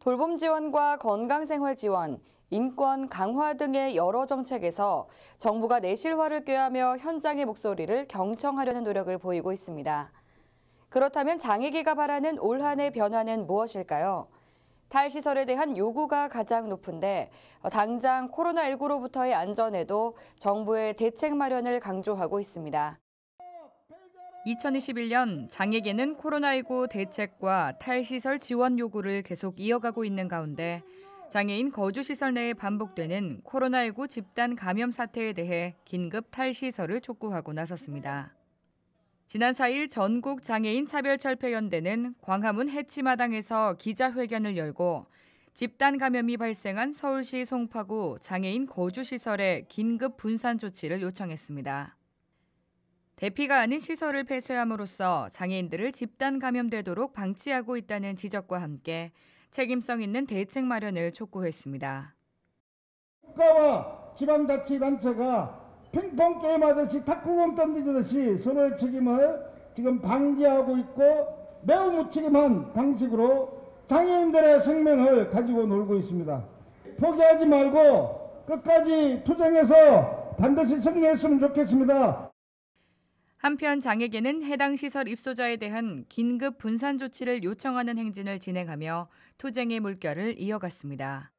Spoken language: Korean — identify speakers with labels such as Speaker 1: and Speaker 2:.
Speaker 1: 돌봄 지원과 건강생활 지원, 인권 강화 등의 여러 정책에서 정부가 내실화를 꾀하며 현장의 목소리를 경청하려는 노력을 보이고 있습니다. 그렇다면 장애기가 바라는 올 한해 변화는 무엇일까요? 탈시설에 대한 요구가 가장 높은데 당장 코로나19로부터의 안전에도 정부의 대책 마련을 강조하고 있습니다. 2021년 장에게는 코로나19 대책과 탈시설 지원 요구를 계속 이어가고 있는 가운데 장애인 거주시설 내에 반복되는 코로나19 집단 감염 사태에 대해 긴급 탈시설을 촉구하고 나섰습니다. 지난 4일 전국 장애인 차별철폐연대는 광화문 해치마당에서 기자회견을 열고 집단 감염이 발생한 서울시 송파구 장애인 거주시설의 긴급 분산 조치를 요청했습니다. 대피가 아닌 시설을 폐쇄함으로써 장애인들을 집단 감염되도록 방치하고 있다는 지적과 함께 책임성 있는 대책 마련을 촉구했습니다.
Speaker 2: 국가와 지방자치단체가 핑퐁 게임 하듯이 탁구공 던지듯이 서로의 책임을 지금 방기하고 있고 매우 무책임한 방식으로 장애인들의 생명을 가지고 놀고 있습니다. 포기하지 말고 끝까지 투쟁해서 반드시 승리했으면 좋겠습니다.
Speaker 1: 한편 장에게는 해당 시설 입소자에 대한 긴급 분산 조치를 요청하는 행진을 진행하며 투쟁의 물결을 이어갔습니다.